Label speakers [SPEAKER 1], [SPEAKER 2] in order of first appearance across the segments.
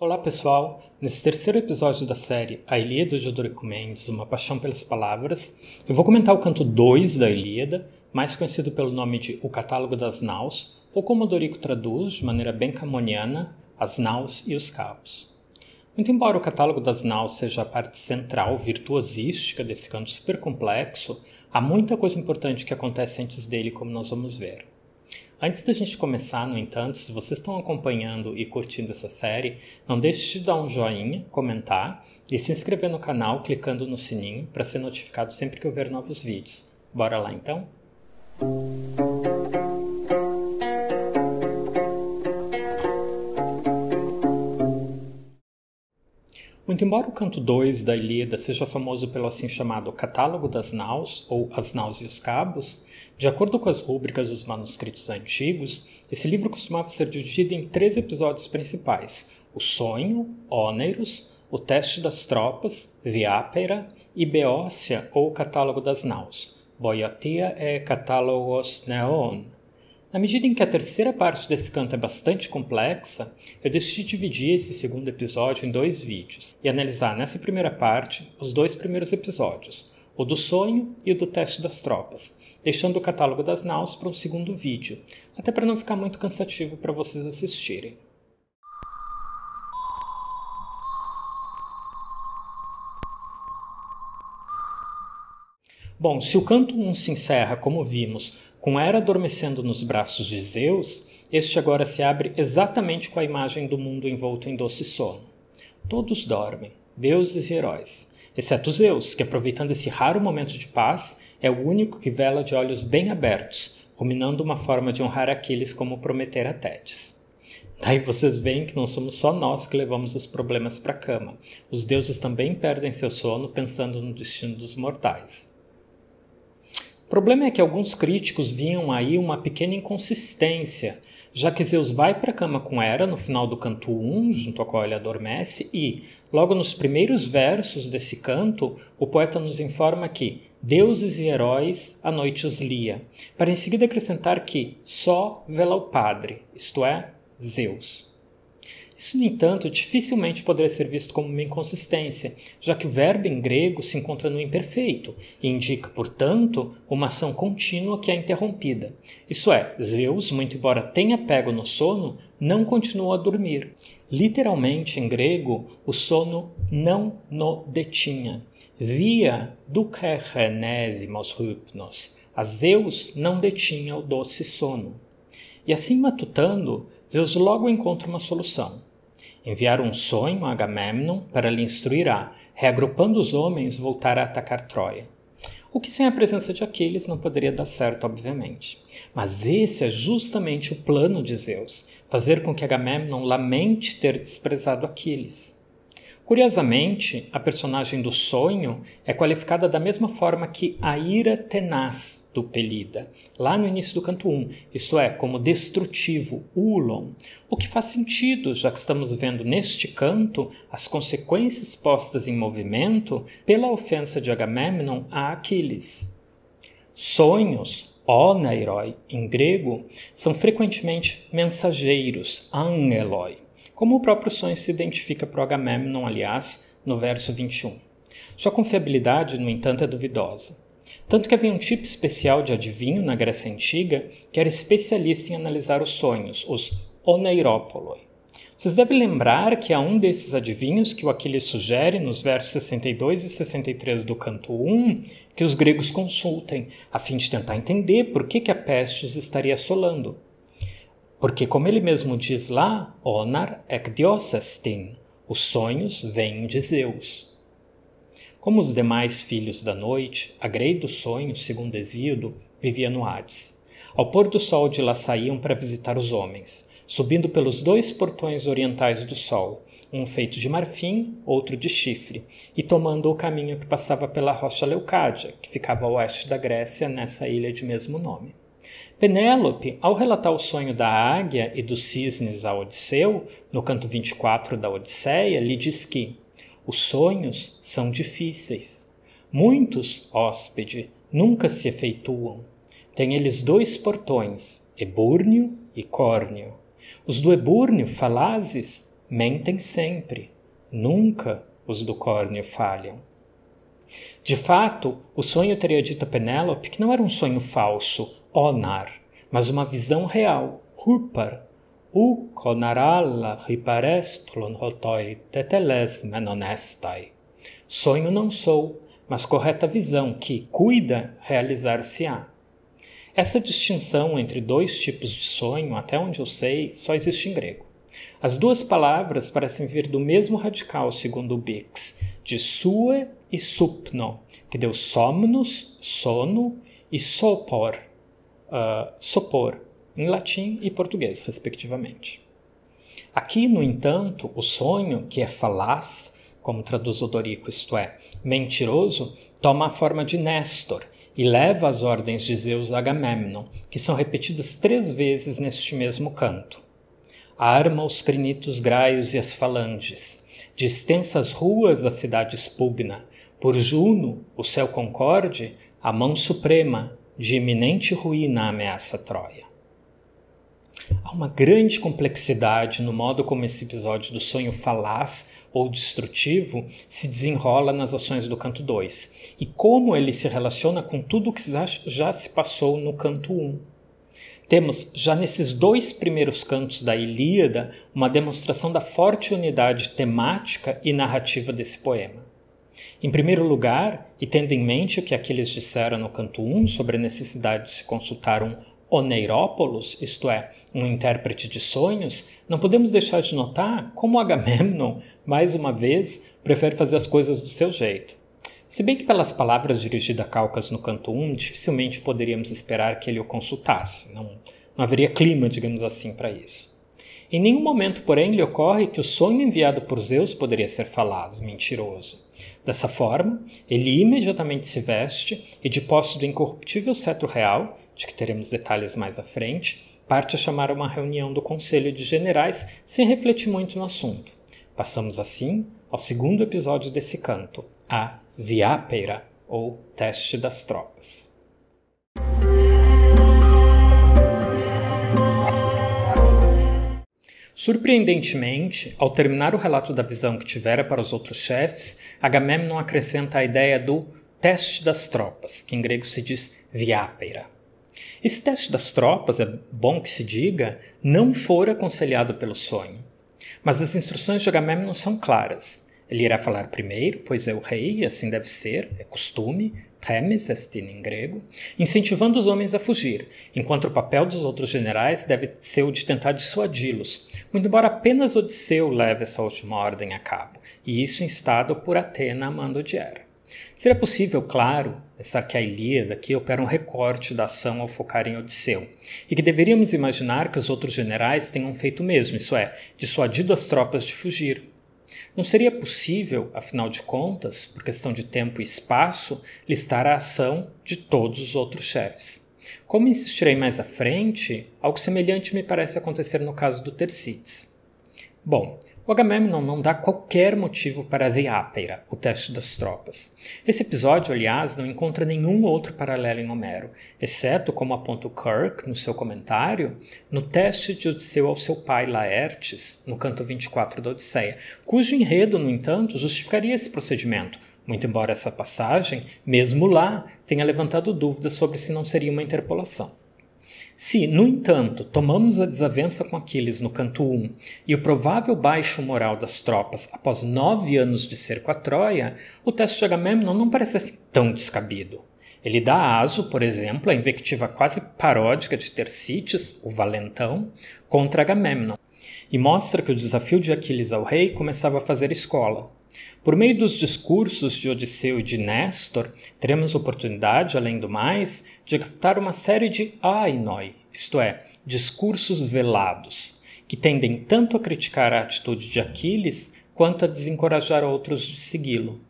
[SPEAKER 1] Olá pessoal, nesse terceiro episódio da série A Ilíada de Odorico Mendes, Uma Paixão pelas Palavras, eu vou comentar o canto 2 da Ilíada, mais conhecido pelo nome de O Catálogo das Naus, ou como Odorico traduz, de maneira bem camoniana, as naus e os cabos. Muito embora o Catálogo das Naus seja a parte central, virtuosística desse canto super complexo, há muita coisa importante que acontece antes dele, como nós vamos ver. Antes da gente começar, no entanto, se vocês estão acompanhando e curtindo essa série, não deixe de dar um joinha, comentar e se inscrever no canal clicando no sininho para ser notificado sempre que houver novos vídeos. Bora lá então? Muito embora o canto 2 da Ilíada seja famoso pelo assim chamado Catálogo das Naus, ou As Naus e os Cabos, de acordo com as rúbricas dos manuscritos antigos, esse livro costumava ser dividido em três episódios principais: o Sonho, Ôneros, o Teste das Tropas, Viápera e Beócia, ou Catálogo das Naus. Boiotia e é Catálogos Neon. Na medida em que a terceira parte desse canto é bastante complexa, eu decidi dividir esse segundo episódio em dois vídeos e analisar nessa primeira parte os dois primeiros episódios, o do sonho e o do teste das tropas, deixando o catálogo das naus para um segundo vídeo, até para não ficar muito cansativo para vocês assistirem. Bom, se o canto 1 um se encerra, como vimos, com Hera adormecendo nos braços de Zeus, este agora se abre exatamente com a imagem do mundo envolto em doce sono. Todos dormem, deuses e heróis, exceto Zeus, que aproveitando esse raro momento de paz, é o único que vela de olhos bem abertos, ruminando uma forma de honrar Aquiles como prometera Tétis. Daí vocês veem que não somos só nós que levamos os problemas para a cama. Os deuses também perdem seu sono pensando no destino dos mortais. O problema é que alguns críticos viam aí uma pequena inconsistência, já que Zeus vai para a cama com Hera no final do canto 1, junto ao qual ele adormece, e, logo nos primeiros versos desse canto, o poeta nos informa que deuses e heróis à noite os lia, para em seguida acrescentar que só vela o padre, isto é, Zeus. Isso, no entanto, dificilmente poderia ser visto como uma inconsistência, já que o verbo em grego se encontra no imperfeito e indica, portanto, uma ação contínua que é interrompida. Isso é, Zeus, muito embora tenha pego no sono, não continuou a dormir. Literalmente, em grego, o sono não no detinha. Via ducerrenésimos hypnos. A Zeus não detinha o doce sono. E assim matutando, Zeus logo encontra uma solução enviar um sonho a Agamemnon para lhe instruir a, reagrupando os homens, voltar a atacar Troia. O que sem a presença de Aquiles não poderia dar certo, obviamente. Mas esse é justamente o plano de Zeus, fazer com que Agamemnon lamente ter desprezado Aquiles. Curiosamente, a personagem do sonho é qualificada da mesma forma que a ira tenaz, do Pelida, lá no início do canto 1, isto é, como destrutivo, ulon, o que faz sentido, já que estamos vendo neste canto as consequências postas em movimento pela ofensa de Agamemnon a Aquiles. Sonhos, onairoi, em grego, são frequentemente mensageiros, angeloi, como o próprio sonho se identifica para Agamemnon, aliás, no verso 21. Sua confiabilidade, no entanto, é duvidosa. Tanto que havia um tipo especial de adivinho na Grécia Antiga que era especialista em analisar os sonhos, os oneiropoloi. Vocês devem lembrar que há um desses adivinhos que o Aquiles sugere nos versos 62 e 63 do canto 1 que os gregos consultem, a fim de tentar entender por que, que a peste os estaria assolando. Porque, como ele mesmo diz lá, onar ek diosestin, os sonhos vêm de Zeus. Como os demais filhos da noite, a grei do sonho, segundo Exíodo, vivia no Hades. Ao pôr do sol de lá saíam para visitar os homens, subindo pelos dois portões orientais do sol, um feito de marfim, outro de chifre, e tomando o caminho que passava pela rocha Leucádia, que ficava a oeste da Grécia, nessa ilha de mesmo nome. Penélope, ao relatar o sonho da águia e dos cisnes a Odisseu, no canto 24 da Odisseia, lhe diz que os sonhos são difíceis. Muitos, hóspede, nunca se efeituam. Tem eles dois portões, ebúrnio e córneo. Os do ebúrnio, falazes, mentem sempre. Nunca os do córneo falham. De fato, o sonho teria dito a Penélope que não era um sonho falso, onar, mas uma visão real, rupar, uco naralla riparestulon rotoi teteles menonestai. Sonho não sou, mas correta visão que cuida realizar-se-á. Essa distinção entre dois tipos de sonho, até onde eu sei, só existe em grego. As duas palavras parecem vir do mesmo radical, segundo o Bix, de sue e supno, que deu somnos sono, e sopor, uh, sopor em latim e português, respectivamente. Aqui, no entanto, o sonho, que é falaz, como traduz Dorico, isto é, mentiroso, toma a forma de Nestor e leva as ordens de Zeus a Agamemnon, que são repetidas três vezes neste mesmo canto. Arma os crinitos graios e as falanges, de extensas ruas a cidade expugna, por Juno, o céu concorde, a mão suprema, de iminente ruína ameaça Troia. Há uma grande complexidade no modo como esse episódio do sonho falaz ou destrutivo se desenrola nas ações do canto 2 e como ele se relaciona com tudo o que já se passou no canto 1. Um. Temos, já nesses dois primeiros cantos da Ilíada, uma demonstração da forte unidade temática e narrativa desse poema. Em primeiro lugar, e tendo em mente o que aqueles disseram no canto 1 sobre a necessidade de se consultar um Oneirópolis, isto é, um intérprete de sonhos, não podemos deixar de notar como Agamemnon, mais uma vez, prefere fazer as coisas do seu jeito. Se bem que pelas palavras dirigidas a Calcas no canto 1, dificilmente poderíamos esperar que ele o consultasse, não, não haveria clima, digamos assim, para isso. Em nenhum momento, porém, lhe ocorre que o sonho enviado por Zeus poderia ser falaz, mentiroso. Dessa forma, ele imediatamente se veste e, de posse do incorruptível cetro real, de que teremos detalhes mais à frente, parte a chamar uma reunião do Conselho de Generais sem refletir muito no assunto. Passamos assim ao segundo episódio desse canto, a Viápera, ou Teste das Tropas. Surpreendentemente, ao terminar o relato da visão que tivera para os outros chefes, Agamemnon acrescenta a ideia do teste das tropas, que em grego se diz viápera. Esse teste das tropas, é bom que se diga, não fora aconselhado pelo sonho. Mas as instruções de Agamemnon são claras. Ele irá falar primeiro, pois é o rei, e assim deve ser, é costume, temes é est in grego, incentivando os homens a fugir, enquanto o papel dos outros generais deve ser o de tentar dissuadi-los, muito embora apenas Odisseu leve essa última ordem a cabo, e isso instado por Atena a mando de Seria possível, claro, Pensar que a Ilíada aqui opera um recorte da ação ao focar em Odisseu, e que deveríamos imaginar que os outros generais tenham feito o mesmo, isso é, dissuadido as tropas de fugir. Não seria possível, afinal de contas, por questão de tempo e espaço, listar a ação de todos os outros chefes. Como insistirei mais à frente, algo semelhante me parece acontecer no caso do Tercites. Bom, o Agamemnon não dá qualquer motivo para Diápera, o teste das tropas. Esse episódio, aliás, não encontra nenhum outro paralelo em Homero, exceto, como aponta Kirk no seu comentário, no teste de Odisseu ao seu pai Laertes, no canto 24 da Odisseia, cujo enredo, no entanto, justificaria esse procedimento, muito embora essa passagem, mesmo lá, tenha levantado dúvidas sobre se não seria uma interpolação. Se, no entanto, tomamos a desavença com aqueles no canto 1 e o provável baixo moral das tropas após nove anos de cerco à Troia, o teste de Agamemnon não parece assim tão descabido. Ele dá aso, por exemplo, à invectiva quase paródica de Tercites, o valentão, contra Agamemnon, e mostra que o desafio de Aquiles ao rei começava a fazer escola. Por meio dos discursos de Odisseu e de Néstor, teremos oportunidade, além do mais, de captar uma série de ainoi, isto é, discursos velados, que tendem tanto a criticar a atitude de Aquiles quanto a desencorajar outros de segui-lo.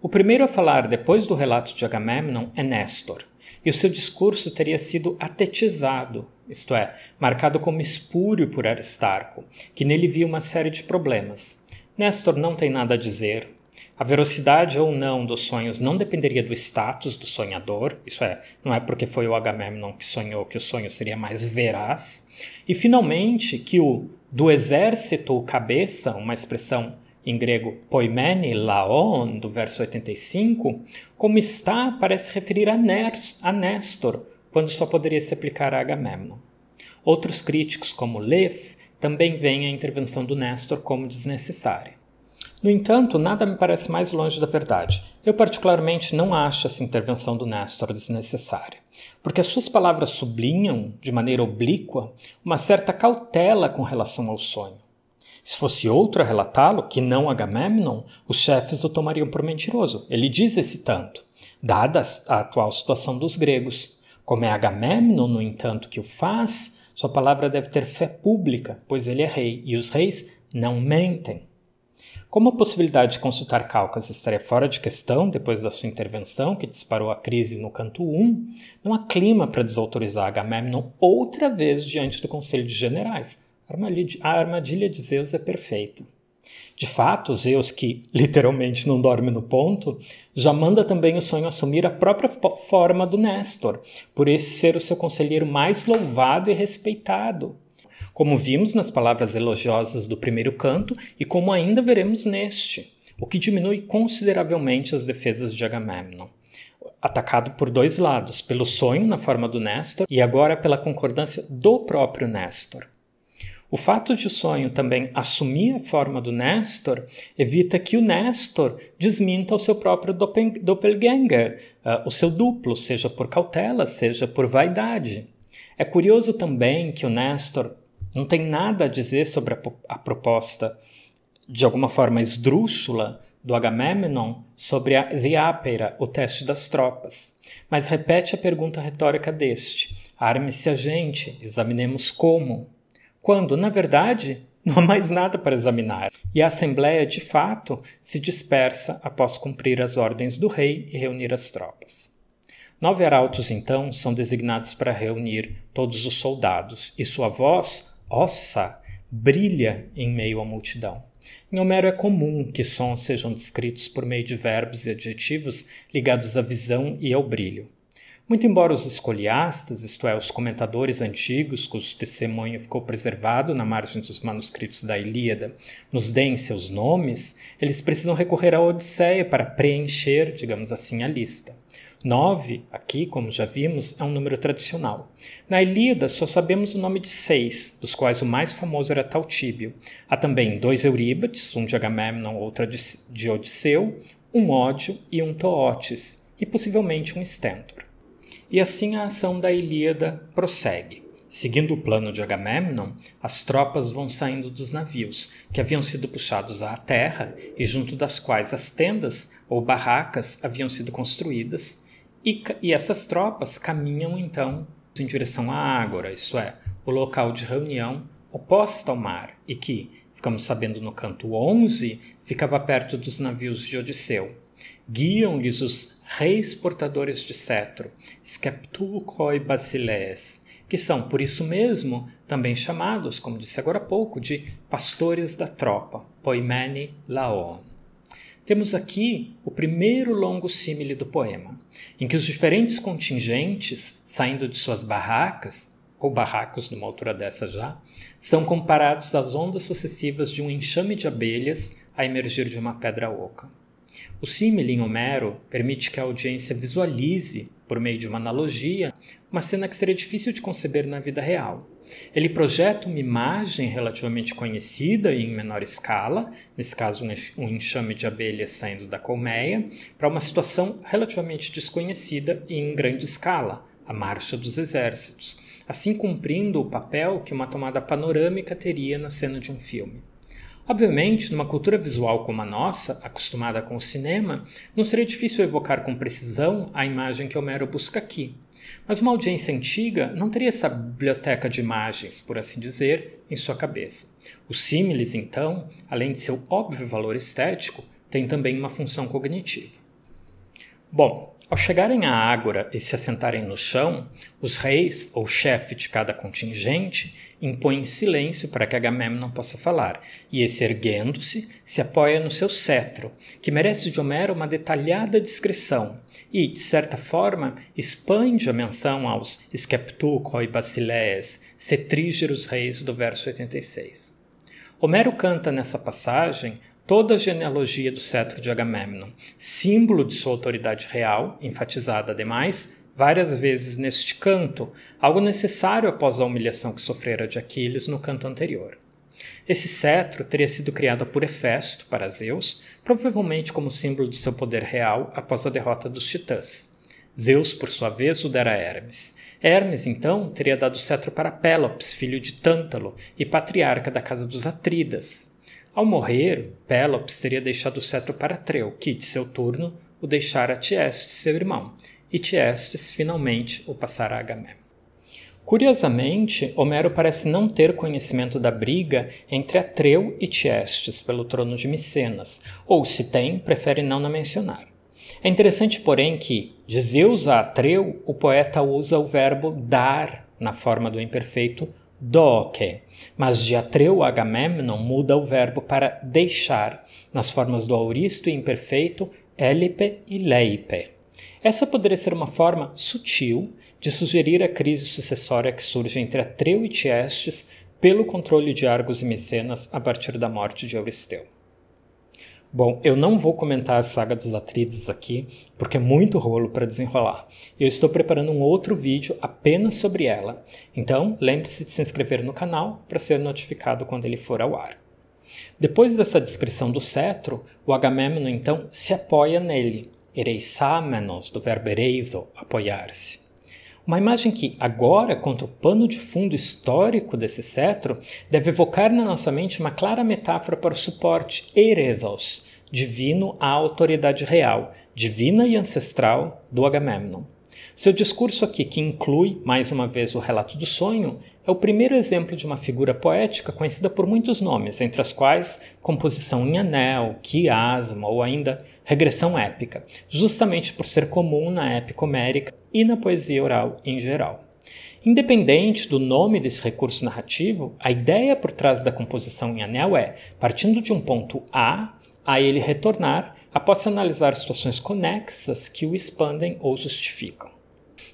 [SPEAKER 1] O primeiro a falar depois do relato de Agamemnon é Néstor, e o seu discurso teria sido atetizado, isto é, marcado como espúrio por Aristarco, que nele via uma série de problemas, Nestor não tem nada a dizer. A velocidade ou não dos sonhos não dependeria do status do sonhador, isso é, não é porque foi o Agamemnon que sonhou que o sonho seria mais veraz. E finalmente, que o do exército ou cabeça, uma expressão em grego poimene laon, do verso 85, como está, parece referir a, Ners, a Néstor, quando só poderia se aplicar a Agamemnon. Outros críticos, como Leff, também vem a intervenção do Nestor como desnecessária. No entanto, nada me parece mais longe da verdade. Eu, particularmente, não acho essa intervenção do Nestor desnecessária, porque as suas palavras sublinham, de maneira oblíqua, uma certa cautela com relação ao sonho. Se fosse outro a relatá-lo, que não Agamemnon, os chefes o tomariam por mentiroso. Ele diz esse tanto, dada a atual situação dos gregos. Como é Agamemnon, no entanto, que o faz, sua palavra deve ter fé pública, pois ele é rei e os reis não mentem. Como a possibilidade de consultar Calcas estaria fora de questão depois da sua intervenção, que disparou a crise no canto 1, não há clima para desautorizar Agamemnon outra vez diante do Conselho de Generais. A armadilha de Zeus é perfeita. De fato, Zeus, que literalmente não dorme no ponto, já manda também o sonho assumir a própria forma do Nestor, por esse ser o seu conselheiro mais louvado e respeitado. Como vimos nas palavras elogiosas do primeiro canto e como ainda veremos neste, o que diminui consideravelmente as defesas de Agamemnon atacado por dois lados, pelo sonho na forma do Nestor e agora pela concordância do próprio Nestor. O fato de o sonho também assumir a forma do Nestor evita que o Nestor desminta o seu próprio doppelganger, ah, o seu duplo, seja por cautela, seja por vaidade. É curioso também que o Nestor não tem nada a dizer sobre a, a proposta, de alguma forma esdrúxula, do Agamemnon sobre a Diápera, o teste das tropas, mas repete a pergunta retórica deste: arme-se a gente, examinemos como quando, na verdade, não há mais nada para examinar. E a Assembleia, de fato, se dispersa após cumprir as ordens do rei e reunir as tropas. Nove arautos, então, são designados para reunir todos os soldados, e sua voz, ossa, brilha em meio à multidão. Em Homero é comum que sons sejam descritos por meio de verbos e adjetivos ligados à visão e ao brilho. Muito embora os escoliastas, isto é, os comentadores antigos, cujo testemunho ficou preservado na margem dos manuscritos da Ilíada, nos deem seus nomes, eles precisam recorrer à Odisseia para preencher, digamos assim, a lista. Nove, aqui, como já vimos, é um número tradicional. Na Ilíada, só sabemos o nome de seis, dos quais o mais famoso era Taltíbio. Há também dois Euríbates, um de Agamemnon, outro de Odisseu, um Ódio e um Tootes, e possivelmente um Estento. E assim a ação da Ilíada prossegue. Seguindo o plano de Agamemnon, as tropas vão saindo dos navios, que haviam sido puxados à terra e junto das quais as tendas ou barracas haviam sido construídas, e, e essas tropas caminham então em direção à Ágora, isto é, o local de reunião oposta ao mar e que, ficamos sabendo no canto 11, ficava perto dos navios de Odisseu. Guiam-lhes os reis portadores de cetro, Skeptucoi basilés, que são, por isso mesmo, também chamados, como disse agora há pouco, de pastores da tropa, Poimeni Laon. Temos aqui o primeiro longo símile do poema, em que os diferentes contingentes, saindo de suas barracas, ou barracos numa altura dessa já, são comparados às ondas sucessivas de um enxame de abelhas a emergir de uma pedra oca. O símile em Homero permite que a audiência visualize, por meio de uma analogia, uma cena que seria difícil de conceber na vida real. Ele projeta uma imagem relativamente conhecida e em menor escala, nesse caso um enxame de abelhas saindo da colmeia, para uma situação relativamente desconhecida e em grande escala, a marcha dos exércitos, assim cumprindo o papel que uma tomada panorâmica teria na cena de um filme. Obviamente, numa cultura visual como a nossa, acostumada com o cinema, não seria difícil evocar com precisão a imagem que Homero busca aqui. Mas uma audiência antiga não teria essa biblioteca de imagens, por assim dizer, em sua cabeça. Os símiles, então, além de seu óbvio valor estético, têm também uma função cognitiva. Bom, ao chegarem à Ágora e se assentarem no chão, os reis, ou chefe de cada contingente, impõem silêncio para que Agamemnon possa falar, e esse erguendo-se, se apoia no seu cetro, que merece de Homero uma detalhada descrição, e, de certa forma, expande a menção aos Skeptuco e Basileias, setrígeros reis do verso 86. Homero canta nessa passagem toda a genealogia do cetro de Agamemnon, símbolo de sua autoridade real, enfatizada demais várias vezes neste canto, algo necessário após a humilhação que sofrera de Aquiles no canto anterior. Esse cetro teria sido criado por Hefesto para Zeus, provavelmente como símbolo de seu poder real após a derrota dos titãs. Zeus, por sua vez, o dera a Hermes. Hermes, então, teria dado o cetro para Pélops, filho de Tântalo e patriarca da casa dos Atridas.
[SPEAKER 2] Ao morrer,
[SPEAKER 1] Pelops teria deixado o cetro para Treu, que, de seu turno, o deixara a Tiestes, seu irmão, e Tiestes finalmente o passará a Agamemnon. Curiosamente, Homero parece não ter conhecimento da briga entre Atreu e Tiestes pelo trono de Micenas, ou se tem, prefere não na mencionar. É interessante, porém, que, de Zeus a Atreu, o poeta usa o verbo dar na forma do imperfeito doque. Mas diatreu Agamemnon muda o verbo para deixar, nas formas do auristo e imperfeito, élipe e leipe. Essa poderia ser uma forma sutil de sugerir a crise sucessória que surge entre Atreu e Tiestes pelo controle de Argos e Micenas a partir da morte de Euristeu. Bom, eu não vou comentar a saga dos Atrides aqui, porque é muito rolo para desenrolar. Eu estou preparando um outro vídeo apenas sobre ela, então lembre-se de se inscrever no canal para ser notificado quando ele for ao ar. Depois dessa descrição do cetro, o Agamemnon então se apoia nele. Ereisamenos, do verbo ereido, apoiar-se. Uma imagem que, agora, contra o pano de fundo histórico desse cetro, deve evocar na nossa mente uma clara metáfora para o suporte Eredos, divino à autoridade real, divina e ancestral do Agamemnon. Seu discurso aqui, que inclui mais uma vez o relato do sonho, é o primeiro exemplo de uma figura poética conhecida por muitos nomes, entre as quais composição em anel, quiasma ou ainda regressão épica, justamente por ser comum na épica homérica e na poesia oral em geral. Independente do nome desse recurso narrativo, a ideia por trás da composição em anel é, partindo de um ponto A, a ele retornar após analisar situações conexas que o expandem ou justificam.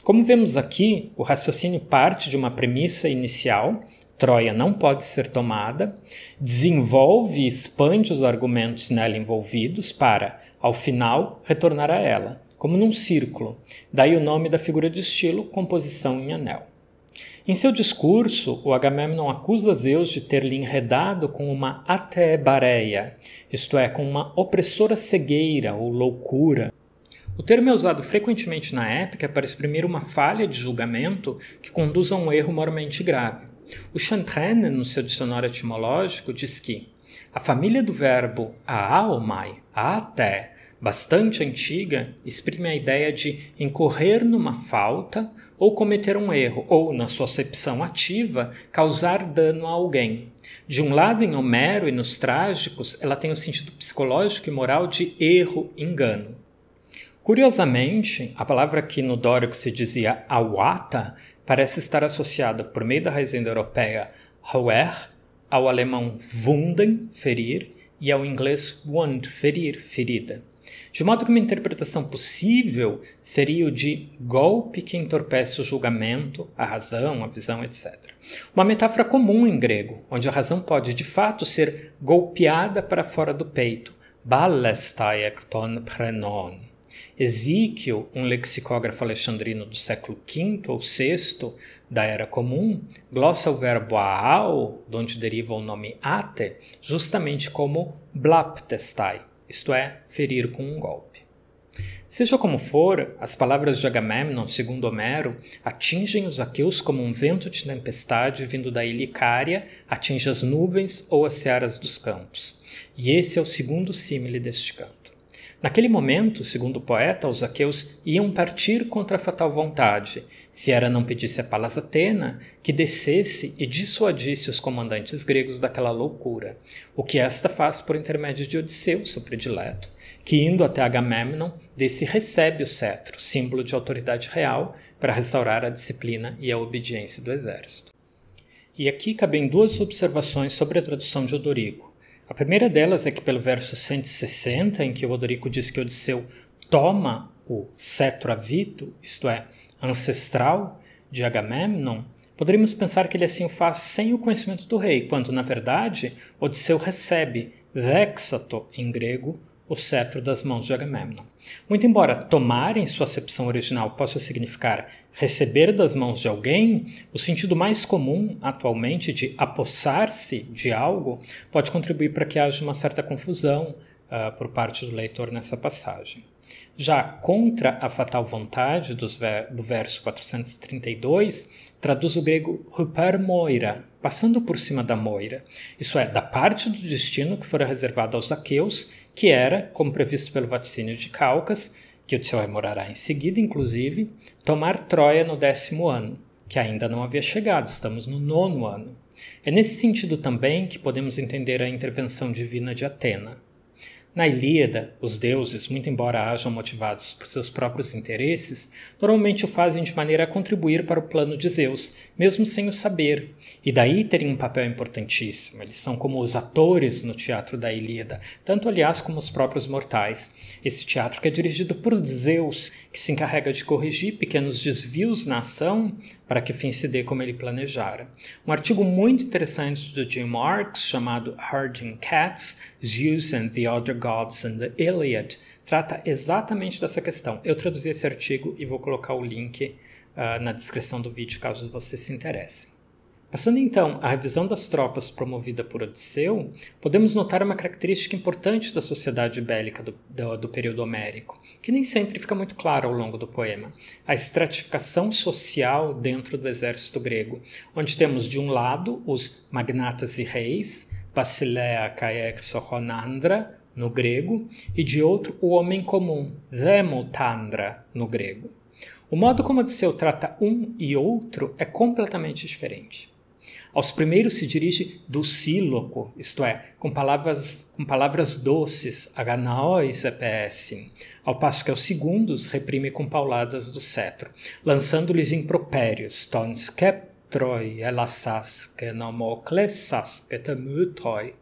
[SPEAKER 1] Como vemos aqui, o raciocínio parte de uma premissa inicial, Troia não pode ser tomada, desenvolve e expande os argumentos nela envolvidos para, ao final, retornar a ela, como num círculo, daí o nome da figura de estilo, composição em anel. Em seu discurso, o Agamemnon acusa Zeus de ter lhe enredado com uma atebareia, isto é, com uma opressora cegueira ou loucura, o termo é usado frequentemente na época para exprimir uma falha de julgamento que conduz a um erro moralmente grave. O Chantraine, no seu dicionário etimológico, diz que a família do verbo a- a até, bastante antiga, exprime a ideia de incorrer numa falta ou cometer um erro, ou, na sua acepção ativa, causar dano a alguém. De um lado, em Homero e nos trágicos, ela tem o sentido psicológico e moral de erro, engano. Curiosamente, a palavra que no dórico se dizia awata parece estar associada, por meio da raiz indo-europeia hauer, ao alemão wunden, ferir, e ao inglês wound, ferir, ferida. De modo que uma interpretação possível seria o de golpe que entorpece o julgamento, a razão, a visão, etc. Uma metáfora comum em grego, onde a razão pode de fato ser golpeada para fora do peito. Ballestai ekton prenon. Ezequiel, um lexicógrafo alexandrino do século V ou VI da Era Comum, glossa o verbo aal, de onde deriva o nome ate, justamente como blaptestai, isto é, ferir com um golpe. Seja como for, as palavras de Agamemnon, segundo Homero, atingem os aqueus como um vento de tempestade vindo da Ilicária atinge as nuvens ou as searas dos campos. E esse é o segundo símile deste canto. Naquele momento, segundo o poeta, os aqueus iam partir contra a fatal vontade, se era não pedisse a Palas Atena que descesse e dissuadisse os comandantes gregos daquela loucura, o que esta faz por intermédio de Odisseu, seu predileto, que indo até Agamemnon, desse recebe o cetro, símbolo de autoridade real, para restaurar a disciplina e a obediência do exército. E aqui cabem duas observações sobre a tradução de Odorico. A primeira delas é que pelo verso 160, em que o Odorico diz que Odisseu toma o cetro avito, isto é, ancestral de Agamemnon, poderíamos pensar que ele assim o faz sem o conhecimento do rei, quando na verdade Odisseu recebe dexato em grego o cetro das mãos de Agamemnon. Muito embora tomar em sua acepção original possa significar receber das mãos de alguém, o sentido mais comum atualmente de apossar-se de algo pode contribuir para que haja uma certa confusão uh, por parte do leitor nessa passagem. Já contra a fatal vontade ver do verso 432, traduz o grego rupar moira, passando por cima da moira, isso é, da parte do destino que fora reservado aos aqueus que era, como previsto pelo vaticínio de Calcas, que o senhor morará em seguida, inclusive, tomar Troia no décimo ano, que ainda não havia chegado, estamos no nono ano. É nesse sentido também que podemos entender a intervenção divina de Atena. Na Ilíada, os deuses, muito embora hajam motivados por seus próprios interesses, normalmente o fazem de maneira a contribuir para o plano de Zeus, mesmo sem o saber, e daí terem um papel importantíssimo. Eles são como os atores no teatro da Ilíada, tanto aliás como os próprios mortais. Esse teatro que é dirigido por Zeus, que se encarrega de corrigir pequenos desvios na ação para que o fim se dê como ele planejara. Um artigo muito interessante do Jim Marks, chamado Herding Cats, Zeus and the Other Gods and the Iliad, trata exatamente dessa questão. Eu traduzi esse artigo e vou colocar o link uh, na descrição do vídeo caso você se interesse. Passando então à revisão das tropas promovida por Odisseu, podemos notar uma característica importante da sociedade bélica do, do, do período homérico, que nem sempre fica muito clara ao longo do poema: a estratificação social dentro do exército grego, onde temos de um lado os magnatas e reis, Basileia, Caexo, Ronandra, no grego, e de outro o homem comum, Demotandra, no grego. O modo como Odisseu trata um e outro é completamente diferente. Aos primeiros se dirige docíloco, isto é, com palavras, com palavras doces, aganaois epes, ao passo que aos segundos reprime com pauladas do cetro, lançando-lhes impropérios, tons keptroi elassas que nomoclessas que temutroi.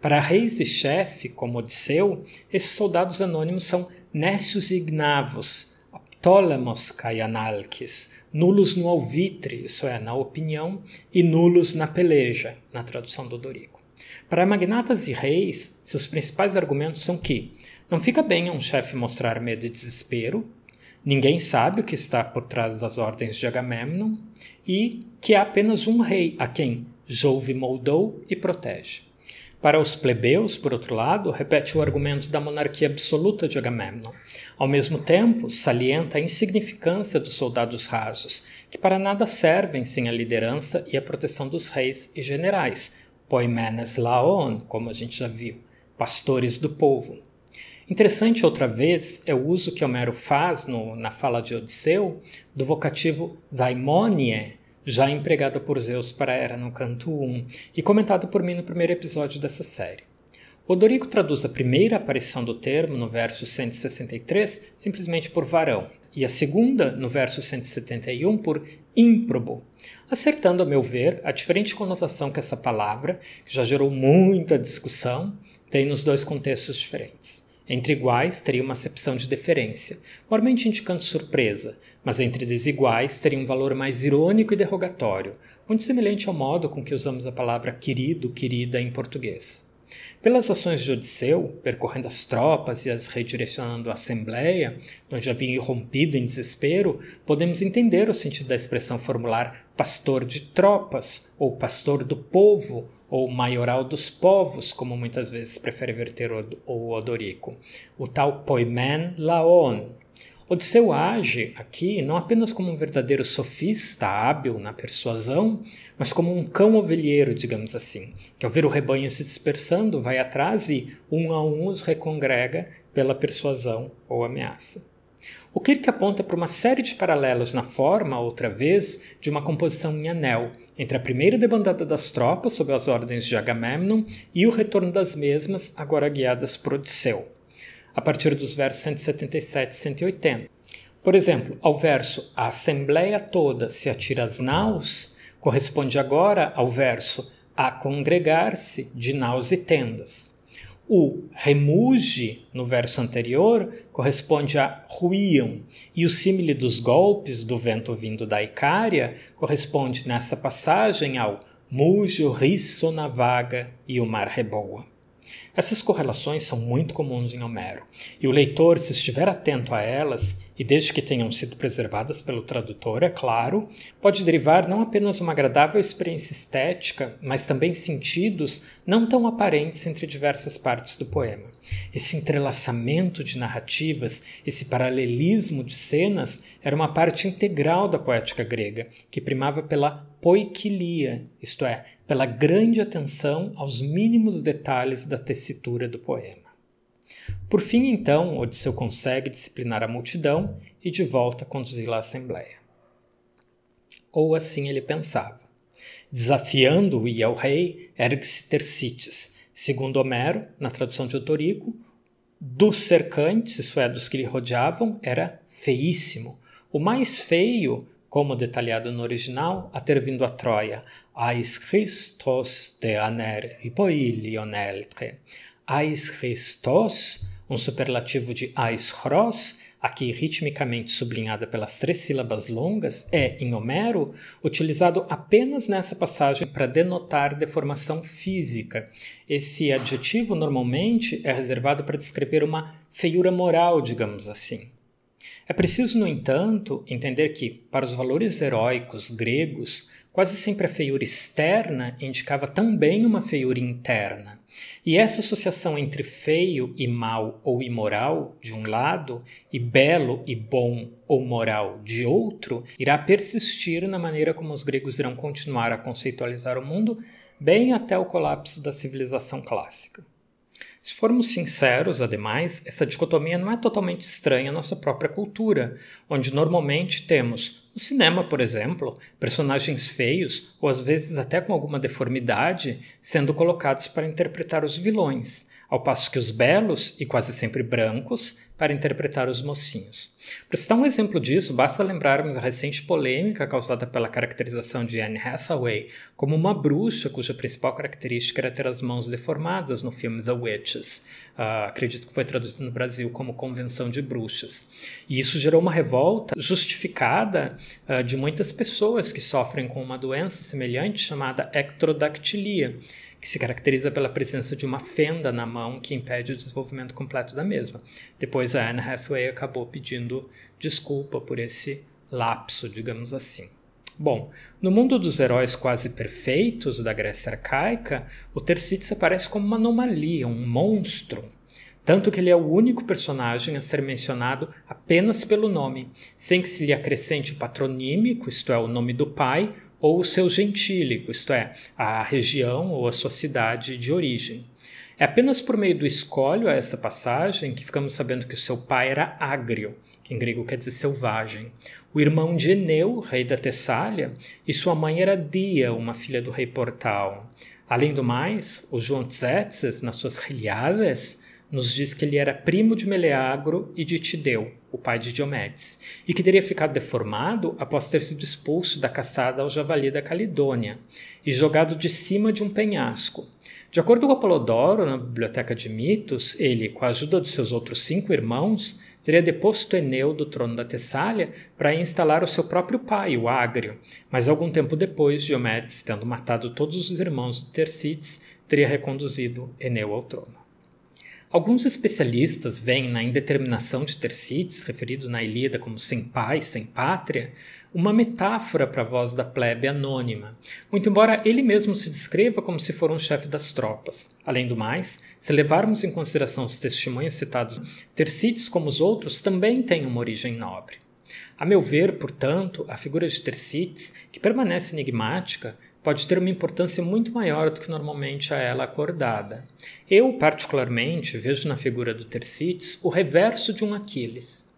[SPEAKER 1] Para reis e chefe, como Odisseu, esses soldados anônimos são Nécios e Ignavos, kai Caianalques, nulos no alvitre, isso é, na opinião, e nulos na peleja, na tradução do Dorico. Para magnatas e reis, seus principais argumentos são que não fica bem a um chefe mostrar medo e desespero, ninguém sabe o que está por trás das ordens de Agamemnon e que há apenas um rei a quem Jove moldou e protege. Para os plebeus, por outro lado, repete o argumento da monarquia absoluta de Agamemnon. Ao mesmo tempo, salienta a insignificância dos soldados rasos, que para nada servem sem a liderança e a proteção dos reis e generais, poimenes laon, como a gente já viu, pastores do povo. Interessante outra vez é o uso que Homero faz no, na fala de Odisseu do vocativo daimonie, já empregada por Zeus para Hera no canto 1 e comentado por mim no primeiro episódio dessa série. Odorico traduz a primeira aparição do termo, no verso 163, simplesmente por varão, e a segunda, no verso 171, por ímprobo, acertando, a meu ver, a diferente conotação que essa palavra, que já gerou muita discussão, tem nos dois contextos diferentes. Entre iguais teria uma acepção de deferência, mormente indicando surpresa, mas entre desiguais teria um valor mais irônico e derrogatório, muito semelhante ao modo com que usamos a palavra querido, querida em português. Pelas ações de Odisseu, percorrendo as tropas e as redirecionando à Assembleia, onde havia irrompido em desespero, podemos entender o sentido da expressão formular pastor de tropas, ou pastor do povo, ou maioral dos povos, como muitas vezes prefere verter o Odorico, o tal poimen laon, Odisseu age aqui não apenas como um verdadeiro sofista hábil na persuasão, mas como um cão ovelheiro, digamos assim, que ao ver o rebanho se dispersando, vai atrás e, um a um, os recongrega pela persuasão ou ameaça. O Kirk aponta para uma série de paralelos na forma, outra vez, de uma composição em anel, entre a primeira debandada das tropas sob as ordens de Agamemnon e o retorno das mesmas, agora guiadas por Odisseu a partir dos versos 177 e 180. Por exemplo, ao verso A Assembleia toda se atira às naus, corresponde agora ao verso A congregar-se de naus e tendas. O remuge, no verso anterior, corresponde a ruíam, e o símile dos golpes do vento vindo da Icária corresponde nessa passagem ao mujo, riço na vaga e o mar reboa. Essas correlações são muito comuns em Homero, e o leitor, se estiver atento a elas, e desde que tenham sido preservadas pelo tradutor, é claro, pode derivar não apenas uma agradável experiência estética, mas também sentidos não tão aparentes entre diversas partes do poema. Esse entrelaçamento de narrativas, esse paralelismo de cenas, era uma parte integral da poética grega, que primava pela poiquilia, isto é, pela grande atenção aos mínimos detalhes da tessitura do poema. Por fim, então, Odisseu consegue disciplinar a multidão e de volta conduzi-la à Assembleia. Ou assim ele pensava. Desafiando e ao rei ergue-se Tercites, segundo Homero, na tradução de Otorico, dos cercantes, isso é, dos que lhe rodeavam, era feíssimo. O mais feio, como detalhado no original, a ter vindo a Troia, ais Christos de aner hypoilioneltre, ais Christos um superlativo de cross, aqui ritmicamente sublinhada pelas três sílabas longas, é, em Homero, utilizado apenas nessa passagem para denotar deformação física. Esse adjetivo normalmente é reservado para descrever uma feiura moral, digamos assim. É preciso, no entanto, entender que, para os valores heróicos gregos, Quase sempre a feiura externa indicava também uma feiura interna. E essa associação entre feio e mal ou imoral, de um lado, e belo e bom ou moral, de outro, irá persistir na maneira como os gregos irão continuar a conceitualizar o mundo, bem até o colapso da civilização clássica. Se formos sinceros, ademais, essa dicotomia não é totalmente estranha à nossa própria cultura, onde normalmente temos, no cinema, por exemplo, personagens feios ou às vezes até com alguma deformidade sendo colocados para interpretar os vilões ao passo que os belos, e quase sempre brancos, para interpretar os mocinhos. Para citar um exemplo disso, basta lembrarmos a recente polêmica causada pela caracterização de Anne Hathaway como uma bruxa cuja principal característica era ter as mãos deformadas no filme The Witches. Uh, acredito que foi traduzido no Brasil como Convenção de Bruxas. E isso gerou uma revolta justificada uh, de muitas pessoas que sofrem com uma doença semelhante chamada ectrodactilia que se caracteriza pela presença de uma fenda na mão que impede o desenvolvimento completo da mesma. Depois a Anne Hathaway acabou pedindo desculpa por esse lapso, digamos assim. Bom, no mundo dos heróis quase perfeitos da Grécia arcaica, o Tersites aparece como uma anomalia, um monstro. Tanto que ele é o único personagem a ser mencionado apenas pelo nome, sem que se lhe acrescente o patronímico, isto é, o nome do pai, ou o seu gentílico, isto é, a região ou a sua cidade de origem. É apenas por meio do escolho a essa passagem que ficamos sabendo que o seu pai era Agrio, que em grego quer dizer selvagem, o irmão de Eneu, rei da Tessália, e sua mãe era Dia, uma filha do rei Portal. Além do mais, o João Tzetzes, nas suas Reliadas, nos diz que ele era primo de Meleagro e de Tideu, o pai de Diomedes, e que teria ficado deformado após ter sido expulso da caçada ao javali da Calidônia e jogado de cima de um penhasco. De acordo com Apolodoro, na Biblioteca de Mitos, ele, com a ajuda de seus outros cinco irmãos, teria deposto Eneu do trono da Tessália para instalar o seu próprio pai, o Ágrio, mas algum tempo depois, Diomedes, tendo matado todos os irmãos de Tercites, teria reconduzido Eneu ao trono. Alguns especialistas veem na indeterminação de Tercites, referido na Ilíada como sem pai, sem pátria, uma metáfora para a voz da plebe anônima, muito embora ele mesmo se descreva como se for um chefe das tropas. Além do mais, se levarmos em consideração os testemunhos citados, Tercites, como os outros, também tem uma origem nobre. A meu ver, portanto, a figura de Tercites, que permanece enigmática, pode ter uma importância muito maior do que normalmente a ela acordada. Eu, particularmente, vejo na figura do Tercites o reverso de um Aquiles.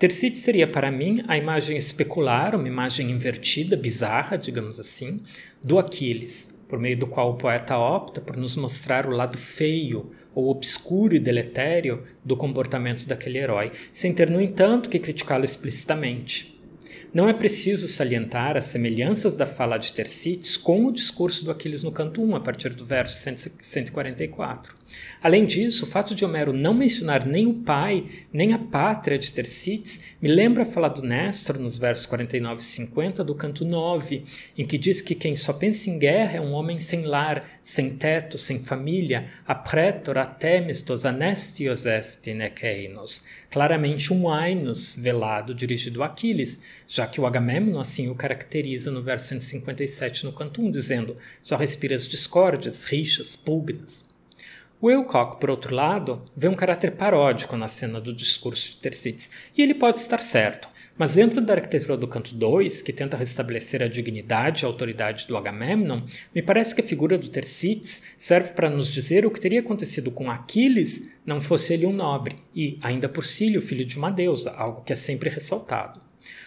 [SPEAKER 1] Tercites seria para mim a imagem especular, uma imagem invertida, bizarra, digamos assim, do Aquiles, por meio do qual o poeta opta por nos mostrar o lado feio, ou obscuro e deletério do comportamento daquele herói, sem ter, no entanto, que criticá-lo explicitamente. Não é preciso salientar as semelhanças da fala de Tercites com o discurso do Aquiles no canto 1, a partir do verso 144. Além disso, o fato de Homero não mencionar nem o pai, nem a pátria de Tercites, me lembra falar do Néstor nos versos 49 e 50 do canto 9, em que diz que quem só pensa em guerra é um homem sem lar, sem teto, sem família, apretor, atemistos, anestios est nekeinos. Claramente um ainos velado dirigido a Aquiles, já que o Agamemnon assim o caracteriza no verso 157 no canto 1, dizendo: só respiras discórdias, rixas, pugnas. Wilcock, por outro lado, vê um caráter paródico na cena do discurso de Tersites, e ele pode estar certo. Mas dentro da arquitetura do canto 2, que tenta restabelecer a dignidade e a autoridade do Agamemnon, me parece que a figura do Tersites serve para nos dizer o que teria acontecido com Aquiles não fosse ele um nobre, e, ainda por si, o filho de uma deusa, algo que é sempre ressaltado.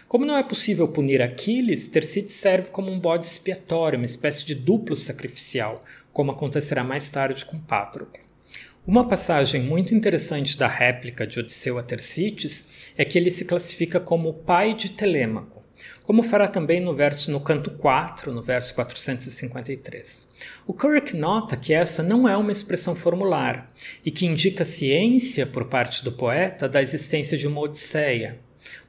[SPEAKER 1] Como não é possível punir Aquiles, Tersites serve como um bode expiatório, uma espécie de duplo sacrificial, como acontecerá mais tarde com Pátroclo. Uma passagem muito interessante da réplica de Odisseu a Tersites é que ele se classifica como o pai de Telêmaco, como fará também no verso no canto 4, no verso 453. O Kirk nota que essa não é uma expressão formular e que indica ciência por parte do poeta da existência de uma odisseia,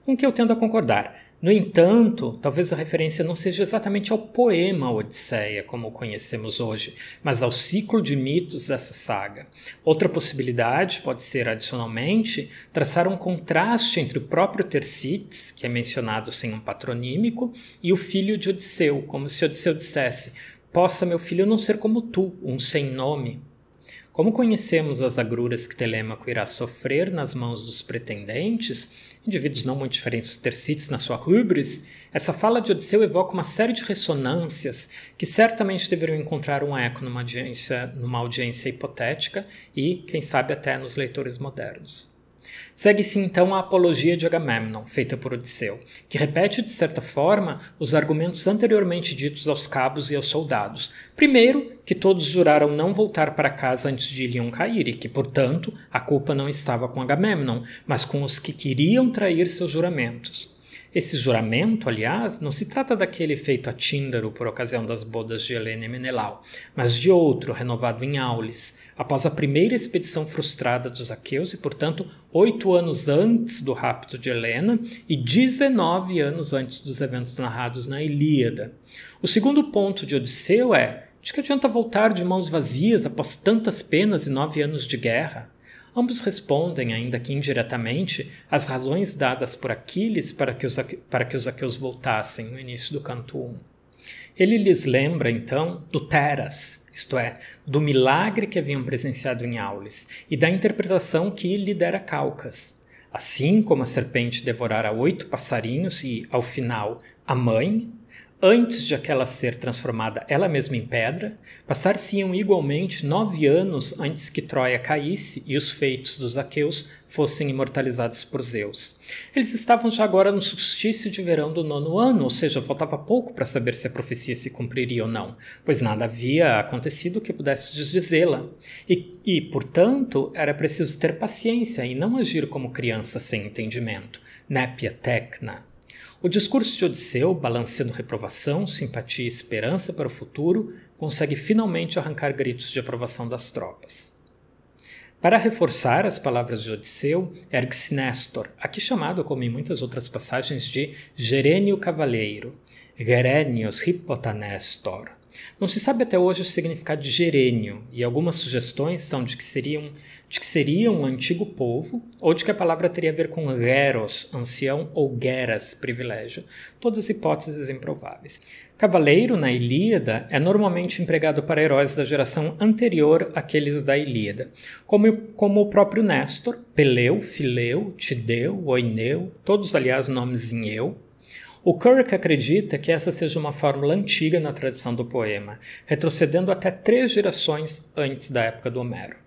[SPEAKER 1] com que eu tendo a concordar. No entanto, talvez a referência não seja exatamente ao poema Odisseia, como o conhecemos hoje, mas ao ciclo de mitos dessa saga. Outra possibilidade pode ser, adicionalmente, traçar um contraste entre o próprio Tersites, que é mencionado sem um patronímico, e o filho de Odisseu, como se Odisseu dissesse: Possa meu filho não ser como tu, um sem nome, como conhecemos as agruras que Telêmaco irá sofrer nas mãos dos pretendentes, indivíduos não muito diferentes do Tercites na sua rubris, essa fala de Odisseu evoca uma série de ressonâncias que certamente deveriam encontrar um eco numa audiência, numa audiência hipotética e, quem sabe, até nos leitores modernos. Segue-se então a Apologia de Agamemnon, feita por Odisseu, que repete, de certa forma, os argumentos anteriormente ditos aos cabos e aos soldados. Primeiro, que todos juraram não voltar para casa antes de Ilion cair e que, portanto, a culpa não estava com Agamemnon, mas com os que queriam trair seus juramentos. Esse juramento, aliás, não se trata daquele feito a Tíndaro por ocasião das bodas de Helena e Menelau, mas de outro, renovado em Aulis, após a primeira expedição frustrada dos aqueus e, portanto, oito anos antes do rapto de Helena e 19 anos antes dos eventos narrados na Ilíada. O segundo ponto de Odisseu é: de que adianta voltar de mãos vazias após tantas penas e nove anos de guerra? Ambos respondem, ainda que indiretamente, às razões dadas por Aquiles para que os, para que os aqueus voltassem no início do canto 1. Ele lhes lembra, então, do Teras, isto é, do milagre que haviam presenciado em Aulis, e da interpretação que lhe dera Calcas. Assim como a serpente devorara oito passarinhos e, ao final, a mãe, antes de aquela ser transformada ela mesma em pedra, passar-se-iam igualmente nove anos antes que Troia caísse e os feitos dos aqueus fossem imortalizados por Zeus. Eles estavam já agora no solstício de verão do nono ano, ou seja, faltava pouco para saber se a profecia se cumpriria ou não, pois nada havia acontecido que pudesse desdizê-la. E, e, portanto, era preciso ter paciência e não agir como criança sem entendimento. Népia tecna. O discurso de Odisseu, balanceando reprovação, simpatia e esperança para o futuro, consegue finalmente arrancar gritos de aprovação das tropas. Para reforçar as palavras de Odisseu, ergue-se aqui chamado, como em muitas outras passagens, de Gerênio Cavaleiro, Gerenios Hipotanestor. Não se sabe até hoje o significado de Gerênio, e algumas sugestões são de que seria um de que seria um antigo povo, ou de que a palavra teria a ver com geros, ancião, ou geras, privilégio. Todas hipóteses improváveis. Cavaleiro, na Ilíada, é normalmente empregado para heróis da geração anterior àqueles da Ilíada, como, como o próprio Néstor, Peleu, Fileu, Tideu, Oineu, todos, aliás, nomes em eu, o Kirk acredita que essa seja uma fórmula antiga na tradição do poema, retrocedendo até três gerações antes da época do Homero.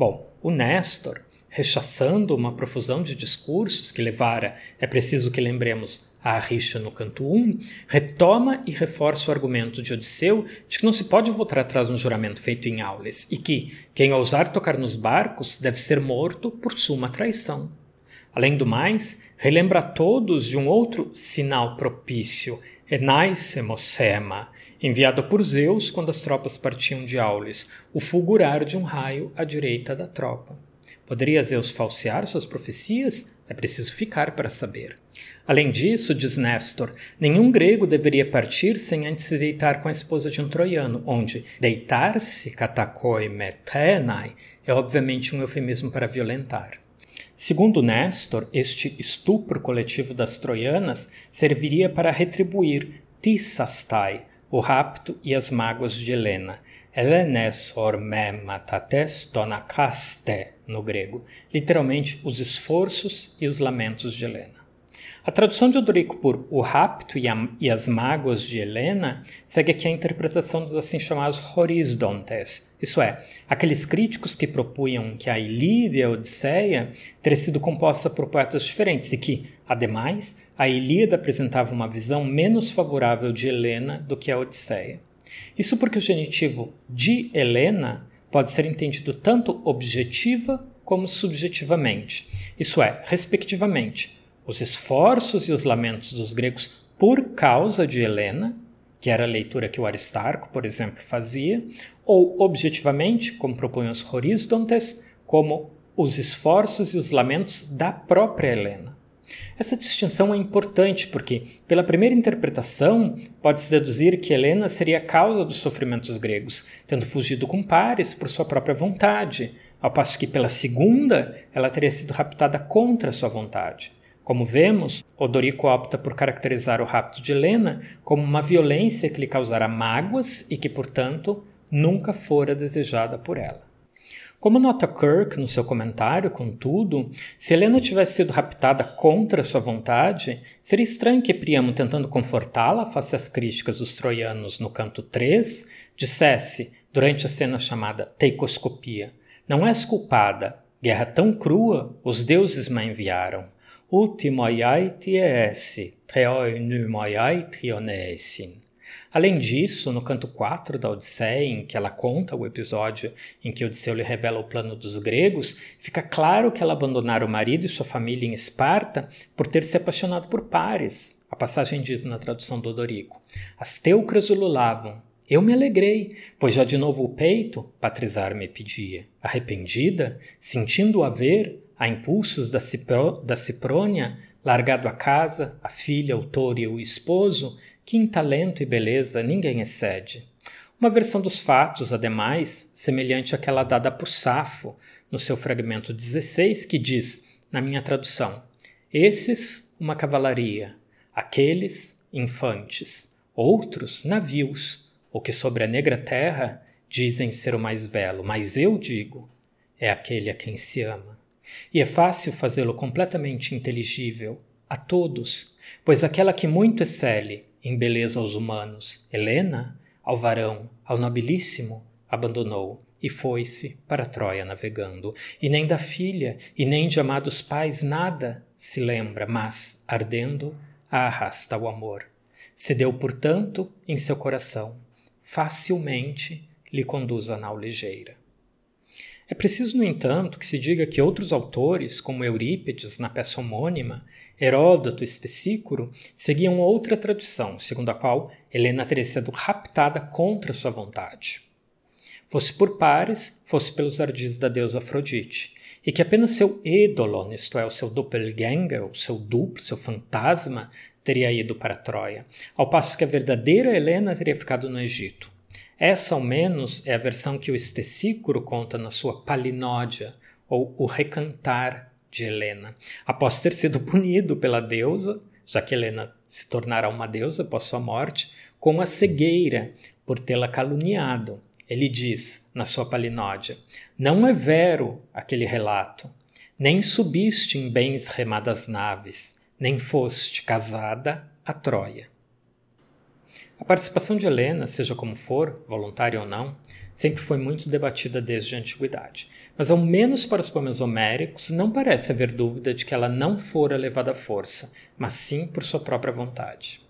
[SPEAKER 1] Bom, o Nestor, rechaçando uma profusão de discursos que levara, é preciso que lembremos, a rixa no canto 1, retoma e reforça o argumento de Odisseu de que não se pode voltar atrás um juramento feito em Aulis e que quem ousar tocar nos barcos deve ser morto por suma traição. Além do mais, relembra a todos de um outro sinal propício, Enais Enviado por Zeus quando as tropas partiam de Aulis, o fulgurar de um raio à direita da tropa. Poderia Zeus falsear suas profecias? É preciso ficar para saber. Além disso, diz Néstor, nenhum grego deveria partir sem antes se deitar com a esposa de um troiano, onde deitar-se, katakoi metenai, é obviamente um eufemismo para violentar. Segundo Néstor, este estupro coletivo das troianas serviria para retribuir Tissastai, o rapto e as mágoas de Helena. Helenes orme matates tonacaste, no grego, literalmente os esforços e os lamentos de Helena. A tradução de Odorico por O Rapto e, a, e as Mágoas de Helena segue aqui a interpretação dos assim chamados horizontes, isso é, aqueles críticos que propunham que a Ilíada e a Odisseia teriam sido composta por poetas diferentes e que, ademais, a Ilíada apresentava uma visão menos favorável de Helena do que a Odisseia. Isso porque o genitivo de Helena pode ser entendido tanto objetiva como subjetivamente, isso é, respectivamente, os esforços e os lamentos dos gregos por causa de Helena, que era a leitura que o Aristarco, por exemplo, fazia, ou objetivamente, como propunham os Horizontes, como os esforços e os lamentos da própria Helena. Essa distinção é importante porque, pela primeira interpretação, pode-se deduzir que Helena seria a causa dos sofrimentos gregos, tendo fugido com Pares por sua própria vontade, ao passo que, pela segunda, ela teria sido raptada contra sua vontade. Como vemos, Odorico opta por caracterizar o rapto de Helena como uma violência que lhe causara mágoas e que, portanto, nunca fora desejada por ela. Como nota Kirk no seu comentário, contudo, se Helena tivesse sido raptada contra sua vontade, seria estranho que Priamo, tentando confortá-la face às críticas dos troianos no canto 3, dissesse, durante a cena chamada Teicoscopia, não és culpada, guerra tão crua, os deuses me enviaram. Ultima iai tiesi, treoi numaiai trionesin. Além disso, no canto 4 da Odisseia, em que ela conta o episódio em que Odisseu lhe revela o plano dos gregos, fica claro que ela abandonara o marido e sua família em Esparta por ter se apaixonado por Pares. A passagem diz na tradução do Odorico: As teucras ululavam, eu me alegrei, pois já de novo o peito patrizar me pedia. Arrependida, sentindo a ver, a impulsos da, cipro, da ciprônia, largado a casa, a filha, o touro e o esposo, que em talento e beleza ninguém excede. Uma versão dos fatos, ademais, semelhante àquela dada por Safo, no seu fragmento 16, que diz, na minha tradução, Esses, uma cavalaria, aqueles, infantes, outros, navios, o que sobre a negra terra dizem ser o mais belo, mas eu digo, é aquele a quem se ama. E é fácil fazê-lo completamente inteligível a todos, pois aquela que muito excele em beleza aos humanos, Helena, ao varão, ao nobilíssimo, abandonou e foi-se para Troia navegando, e nem da filha e nem de amados pais nada se lembra, mas, ardendo, a arrasta o amor. Se deu, portanto, em seu coração facilmente lhe conduz à nau ligeira. É preciso, no entanto, que se diga que outros autores, como Eurípides na peça homônima, Heródoto e Stesícoro, seguiam outra tradição, segundo a qual Helena teria sido raptada contra sua vontade. Fosse por pares, fosse pelos ardis da deusa Afrodite, e que apenas seu Edolon, isto é, o seu doppelganger, o seu duplo, seu fantasma, teria ido para Troia, ao passo que a verdadeira Helena teria ficado no Egito. Essa, ao menos, é a versão que o Estesícoro conta na sua Palinódia, ou O Recantar de Helena. Após ter sido punido pela deusa, já que Helena se tornará uma deusa após sua morte, com a cegueira por tê-la caluniado. Ele diz, na sua Palinódia, Não é vero aquele relato, nem subiste em bens remadas naves, nem foste casada a Troia. A participação de Helena, seja como for, voluntária ou não, sempre foi muito debatida desde a antiguidade, mas ao menos para os poemas homéricos não parece haver dúvida de que ela não fora levada à força, mas sim por sua própria vontade.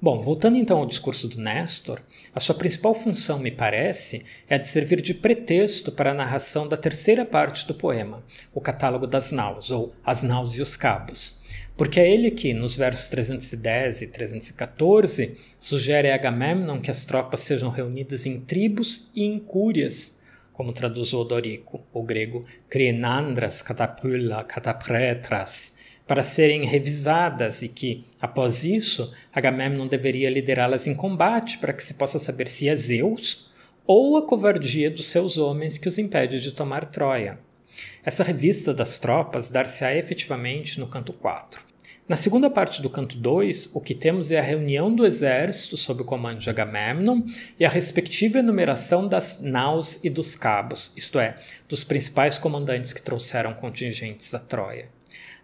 [SPEAKER 1] Bom, voltando então ao discurso do Néstor, a sua principal função, me parece, é a de servir de pretexto para a narração da terceira parte do poema, o Catálogo das Naus, ou As Naus e os Cabos, porque é ele que, nos versos 310 e 314, sugere a Agamemnon que as tropas sejam reunidas em tribos e em cúrias, como traduz o Odorico, o grego krenandras, catapula, catapretras, para serem revisadas e que, após isso, Agamemnon deveria liderá-las em combate para que se possa saber se é Zeus ou a covardia dos seus homens que os impede de tomar Troia. Essa revista das tropas dar-se-á efetivamente no canto 4. Na segunda parte do canto 2, o que temos é a reunião do exército sob o comando de Agamemnon e a respectiva enumeração das naus e dos cabos, isto é, dos principais comandantes que trouxeram contingentes à Troia.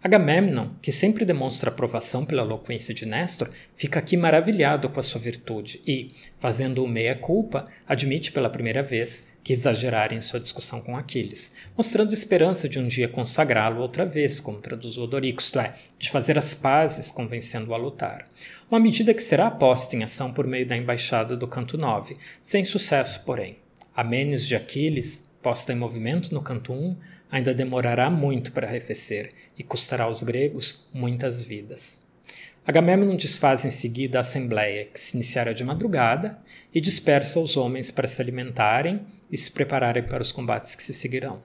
[SPEAKER 1] Agamemnon, que sempre demonstra aprovação pela eloquência de Néstor, fica aqui maravilhado com a sua virtude e, fazendo o meia-culpa, admite pela primeira vez que exagerar em sua discussão com Aquiles, mostrando esperança de um dia consagrá-lo outra vez, como traduz o Odorix, isto é, de fazer as pazes, convencendo-o a lutar. Uma medida que será posta em ação por meio da embaixada do Canto 9, sem sucesso, porém. Amenes de Aquiles, posta em movimento no Canto 1, ainda demorará muito para arrefecer e custará aos gregos muitas vidas. Agamemnon desfaz em seguida a assembleia, que se iniciara de madrugada, e dispersa os homens para se alimentarem e se prepararem para os combates que se seguirão.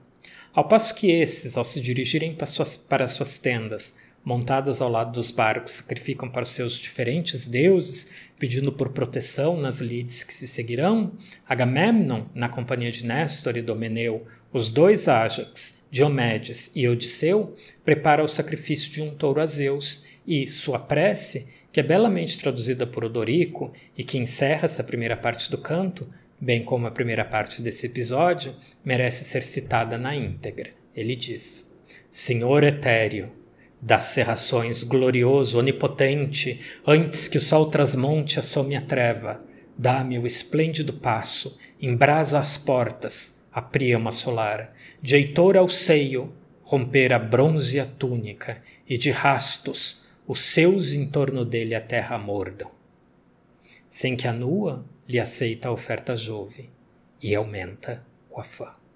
[SPEAKER 1] Ao passo que esses, ao se dirigirem para suas, para suas tendas, montadas ao lado dos barcos, sacrificam para os seus diferentes deuses pedindo por proteção nas lides que se seguirão, Agamemnon, na companhia de Néstor e Domeneu, os dois Ajax, Diomedes e Odisseu, prepara o sacrifício de um touro a Zeus e sua prece, que é belamente traduzida por Odorico e que encerra essa primeira parte do canto, bem como a primeira parte desse episódio, merece ser citada na íntegra. Ele diz: Senhor etéreo, das serrações, glorioso, onipotente, antes que o sol trasmonte some a treva, dá-me o esplêndido passo, embrasa as portas, a priama solar, de Heitor ao seio, romper a bronzea túnica, e de rastos, os seus em torno dele a terra mordam. Sem que a nua lhe aceita a oferta jove, e aumenta o afã.